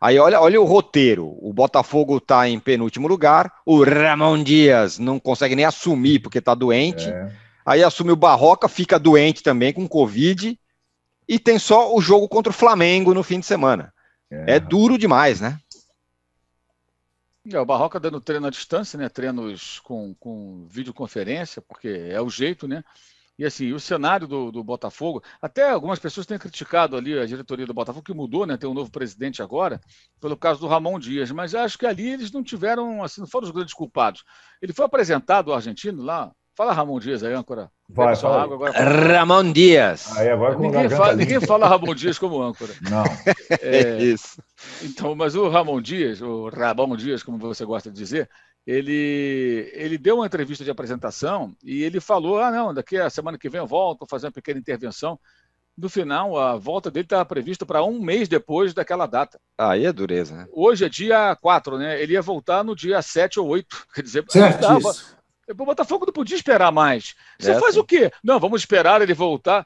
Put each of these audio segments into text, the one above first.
Aí olha, olha o roteiro. O Botafogo está em penúltimo lugar. O Ramon Dias não consegue nem assumir porque está doente. É. Aí assume o Barroca, fica doente também com Covid. E tem só o jogo contra o Flamengo no fim de semana. É, é duro demais, né? É, o Barroca dando treino à distância, né? Treinos com, com videoconferência, porque é o jeito, né? E assim, o cenário do, do, Botafogo, até algumas pessoas têm criticado ali a diretoria do Botafogo, que mudou, né? Tem um novo presidente agora, pelo caso do Ramon Dias, mas acho que ali eles não tiveram, assim, não foram os grandes culpados. Ele foi apresentado ao argentino lá. Fala Ramon Dias aí, âncora. Vai, fala. Água, agora... Ramon Dias. Aí, agora ninguém, fala, ninguém fala Ramon Dias como âncora. Não. É, é isso. Então, mas o Ramon Dias, o Ramon Dias, como você gosta de dizer, ele, ele deu uma entrevista de apresentação e ele falou: ah, não, daqui a semana que vem eu volto, vou fazer uma pequena intervenção. No final, a volta dele estava prevista para um mês depois daquela data. Aí é dureza, né? Hoje é dia 4, né? Ele ia voltar no dia 7 ou 8. Quer dizer, certo o Botafogo não podia esperar mais. Você é, faz sim. o quê? Não, vamos esperar ele voltar.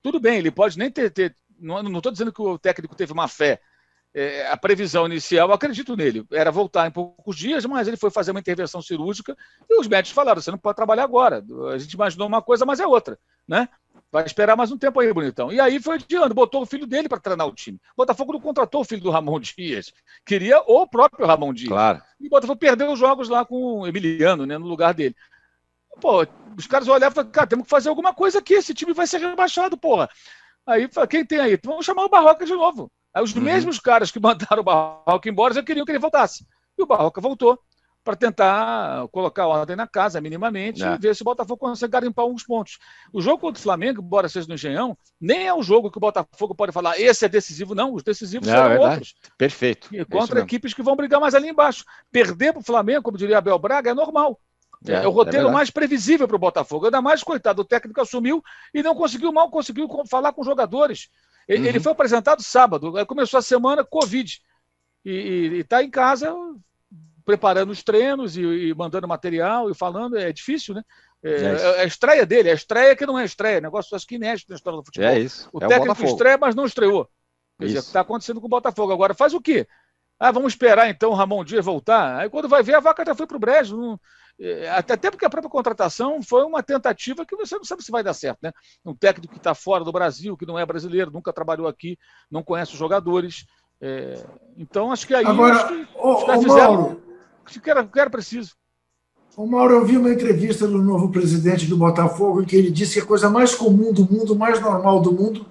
Tudo bem, ele pode nem ter. ter... Não estou dizendo que o técnico teve má fé, é, a previsão inicial, acredito nele, era voltar em poucos dias, mas ele foi fazer uma intervenção cirúrgica e os médicos falaram: você não pode trabalhar agora. A gente imaginou uma coisa, mas é outra, né? Vai esperar mais um tempo aí, bonitão. E aí foi adiando, botou o filho dele para treinar o time. O Botafogo não contratou o filho do Ramon Dias, queria o próprio Ramon Dias. Claro. E o Botafogo perdeu os jogos lá com o Emiliano, né, no lugar dele. Pô, os caras olhavam e falavam, cara, temos que fazer alguma coisa aqui, esse time vai ser rebaixado, porra. Aí, quem tem aí? Vamos chamar o Barroca de novo. Aí os uhum. mesmos caras que mandaram o Barroca embora já queriam que ele voltasse. E o Barroca voltou para tentar colocar ordem na casa minimamente é. e ver se o Botafogo consegue garimpar alguns pontos. O jogo contra o Flamengo, embora seja no Engenhão, nem é um jogo que o Botafogo pode falar esse é decisivo, não. Os decisivos não, é outros. Perfeito. E é contra é equipes que vão brigar mais ali embaixo. Perder para o Flamengo, como diria Abel Braga, é normal. É, é, é o roteiro é mais previsível para o Botafogo. Ainda mais, coitado, o técnico assumiu e não conseguiu, mal conseguiu falar com os jogadores. Ele, uhum. ele foi apresentado sábado, começou a semana Covid. E está em casa preparando os treinos e, e, mandando material e falando. É difícil, né? É, é, é a estreia dele, é a estreia que não é estreia, é negócio acho que inédito na história do futebol. É isso. O é técnico o estreia, mas não estreou. Quer isso. dizer, está acontecendo com o Botafogo. Agora faz o quê? Ah, vamos esperar então o Ramon Dias voltar. Aí quando vai ver, a vaca já foi para o Brejo. Não... É, até porque a própria contratação foi uma tentativa que você não sabe se vai dar certo, né? Um técnico que está fora do Brasil, que não é brasileiro, nunca trabalhou aqui, não conhece os jogadores. É... Então, acho que aí. Agora, acho que ô, Mauro, que era, que era preciso. O Mauro, eu vi uma entrevista do novo presidente do Botafogo em que ele disse que a coisa mais comum do mundo, mais normal do mundo,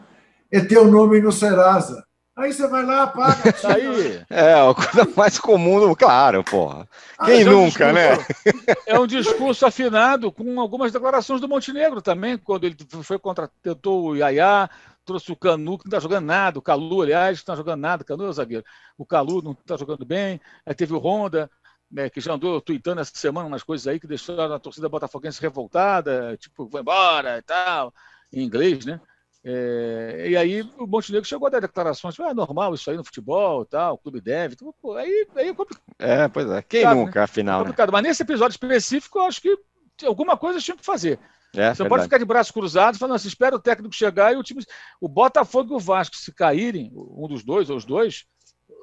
é ter o nome no Serasa. Aí você vai lá, paga. Aí né? é a coisa mais comum, claro, porra. Ah, Quem nunca, é um né? discurso, né? É um discurso afinado com algumas declarações do Montenegro também, quando ele foi contra, tentou o Yaya, trouxe o Canu, que não está jogando nada, o Calu, aliás, não está jogando nada, o Canu é o zagueiro. O Calu não está jogando bem, aí teve o Honda, né, que já andou tweetando essa semana umas coisas aí que deixaram a torcida botafoguense revoltada, tipo, vai embora e tal, em inglês, né? É, e aí o Montenegro chegou a dar declarações, ah, é normal isso aí no futebol, tal, o clube deve. Então, pô, aí, aí é complicado. É, pois é, quem nunca, né? afinal. É né? complicado. Né? Mas nesse episódio específico, eu acho que alguma coisa tinha que fazer. É, Você verdade. pode ficar de braços cruzados falando assim, espera o técnico chegar e o time. O Botafogo e o Vasco, se caírem, um dos dois ou os dois,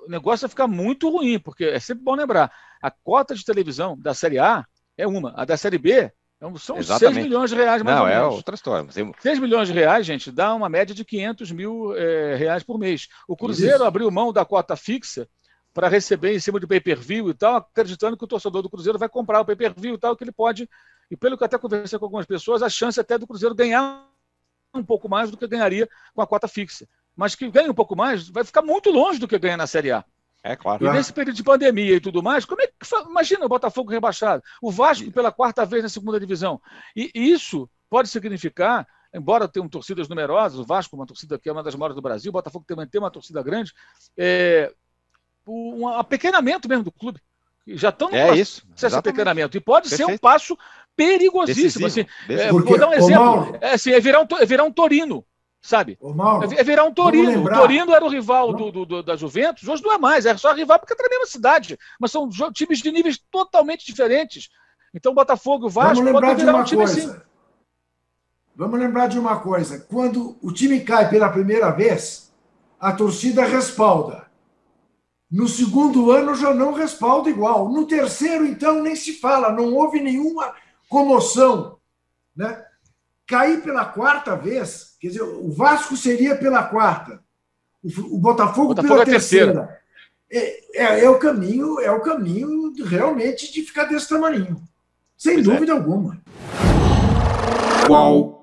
o negócio vai ficar muito ruim, porque é sempre bom lembrar, a cota de televisão da Série A é uma, a da Série B é são Exatamente. 6 milhões de reais mais Não, ou é menos. é outra história. Mas... 6 milhões de reais, gente, dá uma média de 500 mil é, reais por mês. O Cruzeiro Isso. abriu mão da cota fixa para receber em cima de pay-per-view e tal, acreditando que o torcedor do Cruzeiro vai comprar o pay-per-view e tal, que ele pode. E pelo que até conversei com algumas pessoas, a chance até do Cruzeiro ganhar um pouco mais do que ganharia com a cota fixa. Mas que ganha um pouco mais, vai ficar muito longe do que ganha na Série A. É, claro. E nesse período de pandemia e tudo mais, como é que. Imagina o Botafogo rebaixado, o Vasco pela quarta vez na segunda divisão. E isso pode significar, embora tenham torcidas numerosas, o Vasco, uma torcida que é uma das maiores do Brasil, o Botafogo também tem uma torcida grande, é, um apequenamento mesmo do clube. Já estão no é processo isso, de apequenamento. E pode Perfeito. ser um passo perigosíssimo. Assim, Decisivo. É, vou dar um exemplo. é, assim, é, virar um, é virar um torino sabe? Mauro, é, é virar um Torino. O Torino era o rival do, do, do, da Juventus, hoje não é mais, é só rival porque é da mesma cidade, mas são times de níveis totalmente diferentes. Então, Botafogo e Vasco podem virar um time assim. coisa. assim. Vamos lembrar de uma coisa: quando o time cai pela primeira vez, a torcida respalda. No segundo ano já não respalda igual. No terceiro, então, nem se fala, não houve nenhuma comoção. Né? cair pela quarta vez, quer dizer, o Vasco seria pela quarta, o, Botafogo, Botafogo pela é terceira. terceira. É, é, é, o caminho, é o caminho realmente de ficar desse tamanho, sem pois é. dúvida alguma. Qual